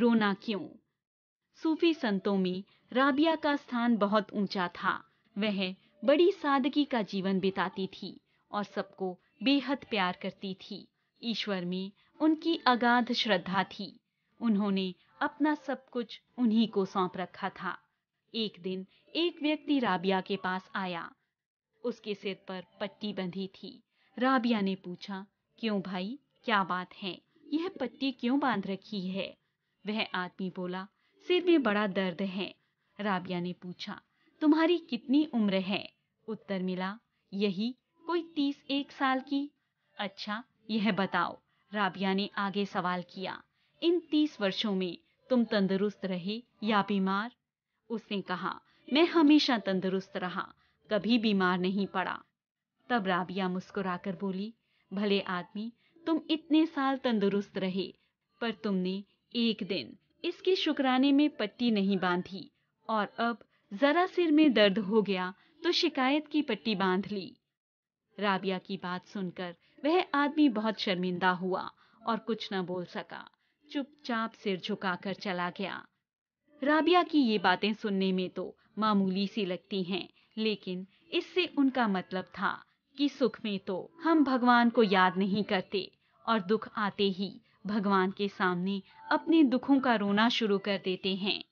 रोना क्यों सूफी संतों में राबिया का स्थान बहुत ऊंचा था वह बड़ी सादगी का जीवन बिताती थी और सबको बेहद प्यार करती थी ईश्वर में उनकी अगाध श्रद्धा थी उन्होंने अपना सब कुछ उन्हीं को सौंप रखा था एक दिन एक व्यक्ति राबिया के पास आया उसके सिर पर पट्टी बंधी थी राबिया ने पूछा क्यों भाई क्या बात है यह पट्टी क्यों बांध रखी है वह आदमी बोला सिर में बड़ा दर्द है राबिया ने पूछा तुम्हारी कितनी उम्र है उत्तर मिला यही कोई तीस एक साल की अच्छा यह बताओ राबिया ने आगे सवाल किया इन तीस वर्षों में तुम तंदुरुस्त रहे या बीमार उसने कहा मैं हमेशा तंदुरुस्त रहा कभी बीमार नहीं पड़ा तब राबिया मुस्कुराकर बोली भले आदमी तुम इतने साल तंदुरुस्त रहे पर तुमने एक दिन इसके शुक्राने में पट्टी नहीं बांधी और अब जरा सिर में दर्द हो गया तो शिकायत की पट्टी बांध ली राबिया की बात सुनकर वह आदमी बहुत शर्मिंदा हुआ और कुछ न बोल सका चुपचाप सिर झुकाकर चला गया राबिया की ये बातें सुनने में तो मामूली सी लगती हैं लेकिन इससे उनका मतलब था कि सुख में तो हम भगवान को याद नहीं करते और दुख आते ही भगवान के सामने अपने दुखों का रोना शुरू कर देते हैं